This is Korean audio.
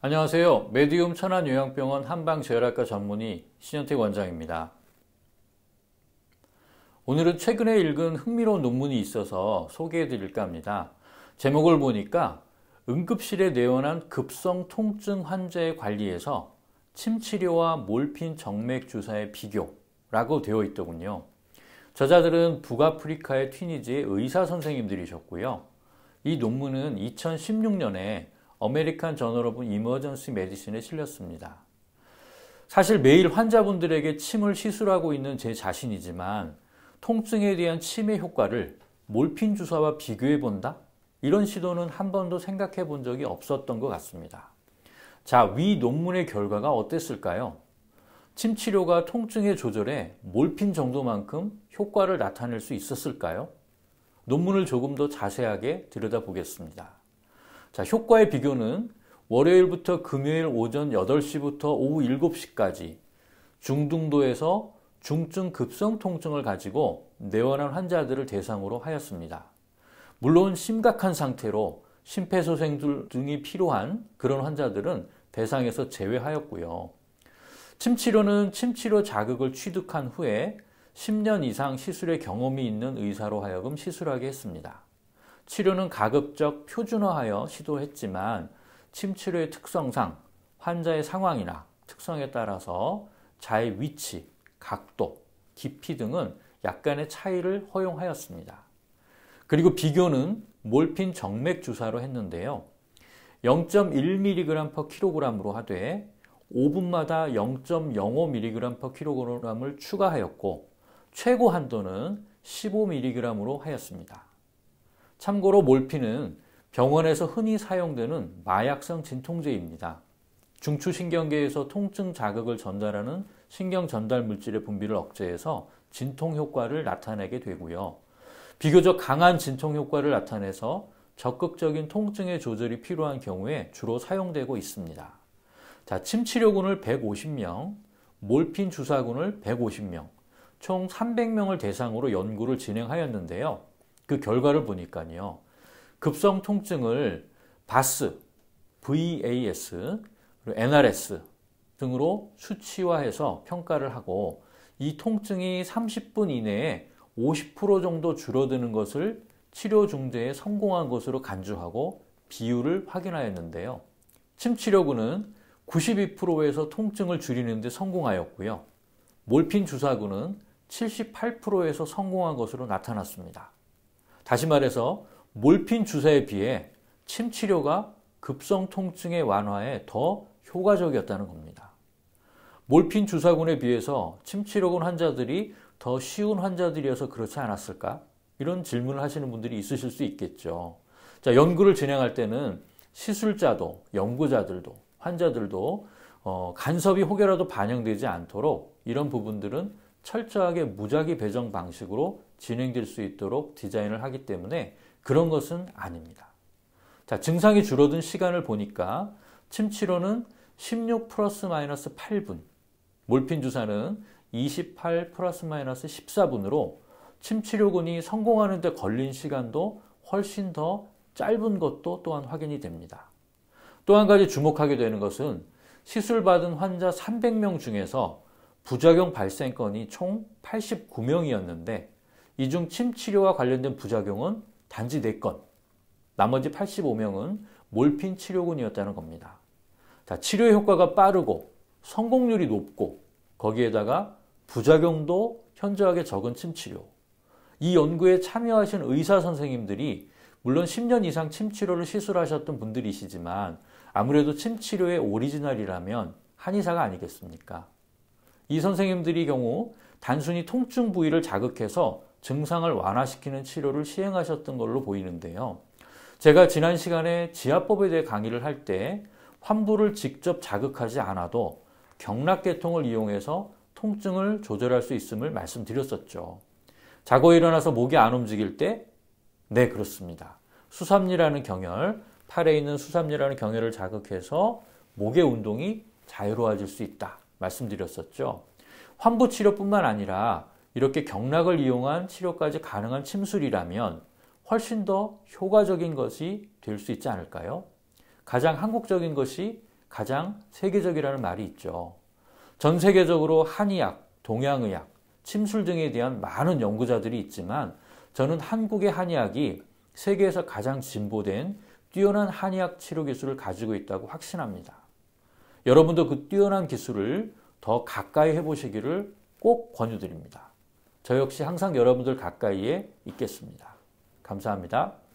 안녕하세요. 메디움 천안요양병원 한방재활학과 전문의 신현택 원장입니다. 오늘은 최근에 읽은 흥미로운 논문이 있어서 소개해 드릴까 합니다. 제목을 보니까 응급실에 내원한 급성 통증 환자의 관리에서 침치료와 몰핀 정맥 주사의 비교라고 되어 있더군요. 저자들은 북아프리카의 튀니지의 의사 선생님들이셨고요. 이 논문은 2016년에 어메리칸 저널오브 이머전시 메디신에 실렸습니다. 사실 매일 환자분들에게 침을 시술하고 있는 제 자신이지만 통증에 대한 침의 효과를 몰핀 주사와 비교해 본다? 이런 시도는 한 번도 생각해 본 적이 없었던 것 같습니다. 자, 위 논문의 결과가 어땠을까요? 침 치료가 통증의 조절에 몰핀 정도만큼 효과를 나타낼 수 있었을까요? 논문을 조금 더 자세하게 들여다보겠습니다. 자, 효과의 비교는 월요일부터 금요일 오전 8시부터 오후 7시까지 중등도에서 중증 급성 통증을 가지고 내원한 환자들을 대상으로 하였습니다. 물론 심각한 상태로 심폐소생술 등이 필요한 그런 환자들은 대상에서 제외하였고요. 침치료는 침치료 자극을 취득한 후에 10년 이상 시술의 경험이 있는 의사로 하여금 시술하게 했습니다. 치료는 가급적 표준화하여 시도했지만 침치료의 특성상 환자의 상황이나 특성에 따라서 자의 위치, 각도, 깊이 등은 약간의 차이를 허용하였습니다. 그리고 비교는 몰핀 정맥 주사로 했는데요. 0.1mg/kg으로 하되 5분마다 0.05mg/kg을 추가하였고 최고 한도는 15mg으로 하였습니다. 참고로 몰피는 병원에서 흔히 사용되는 마약성 진통제입니다. 중추신경계에서 통증 자극을 전달하는 신경 전달 물질의 분비를 억제해서 진통 효과를 나타내게 되고요. 비교적 강한 진통 효과를 나타내서 적극적인 통증의 조절이 필요한 경우에 주로 사용되고 있습니다. 자, 침치료군을 150명, 몰핀 주사군을 150명, 총 300명을 대상으로 연구를 진행하였는데요. 그 결과를 보니까요. 급성 통증을 바스, VAS, 그리고 NRS 등으로 수치화해서 평가를 하고 이 통증이 30분 이내에 50% 정도 줄어드는 것을 치료 중대에 성공한 것으로 간주하고 비율을 확인하였는데요. 침치료구는 92%에서 통증을 줄이는 데 성공하였고요. 몰핀 주사구는 78%에서 성공한 것으로 나타났습니다. 다시 말해서 몰핀 주사에 비해 침 치료가 급성 통증의 완화에 더 효과적이었다는 겁니다. 몰핀 주사군에 비해서 침 치료군 환자들이 더 쉬운 환자들이어서 그렇지 않았을까? 이런 질문을 하시는 분들이 있으실 수 있겠죠. 자, 연구를 진행할 때는 시술자도 연구자들도 환자들도 어, 간섭이 혹여라도 반영되지 않도록 이런 부분들은 철저하게 무작위 배정 방식으로 진행될 수 있도록 디자인을 하기 때문에 그런 것은 아닙니다. 자, 증상이 줄어든 시간을 보니까 침치료는 16 플러스 마이너스 8분, 몰핀 주사는 28 플러스 마이너스 14분으로 침치료군이 성공하는데 걸린 시간도 훨씬 더 짧은 것도 또한 확인이 됩니다. 또 한 가지 주목하게 되는 것은 시술받은 환자 300명 중에서 부작용 발생 건이 총 89명이었는데 이 중 침치료와 관련된 부작용은 단지 4건, 나머지 85명은 몰핀 치료군이었다는 겁니다. 자, 치료 효과가 빠르고 성공률이 높고 거기에다가 부작용도 현저하게 적은 침치료. 이 연구에 참여하신 의사 선생님들이 물론 10년 이상 침치료를 시술하셨던 분들이시지만 아무래도 침치료의 오리지널이라면 한의사가 아니겠습니까? 이 선생님들이 경우 단순히 통증 부위를 자극해서 증상을 완화시키는 치료를 시행하셨던 걸로 보이는데요. 제가 지난 시간에 지압법에 대해 강의를 할 때 환부를 직접 자극하지 않아도 경락계통을 이용해서 통증을 조절할 수 있음을 말씀드렸었죠. 자고 일어나서 목이 안 움직일 때 네, 그렇습니다. 수삼리라는 경혈, 팔에 있는 수삼리라는 경혈을 자극해서 목의 운동이 자유로워질 수 있다. 말씀드렸었죠. 환부 치료뿐만 아니라 이렇게 경락을 이용한 치료까지 가능한 침술이라면 훨씬 더 효과적인 것이 될 수 있지 않을까요? 가장 한국적인 것이 가장 세계적이라는 말이 있죠. 전 세계적으로 한의학, 동양의학, 침술 등에 대한 많은 연구자들이 있지만 저는 한국의 한의학이 세계에서 가장 진보된 뛰어난 한의학 치료 기술을 가지고 있다고 확신합니다. 여러분도 그 뛰어난 기술을 더 가까이 해보시기를 꼭 권유드립니다. 저 역시 항상 여러분들 가까이에 있겠습니다. 감사합니다.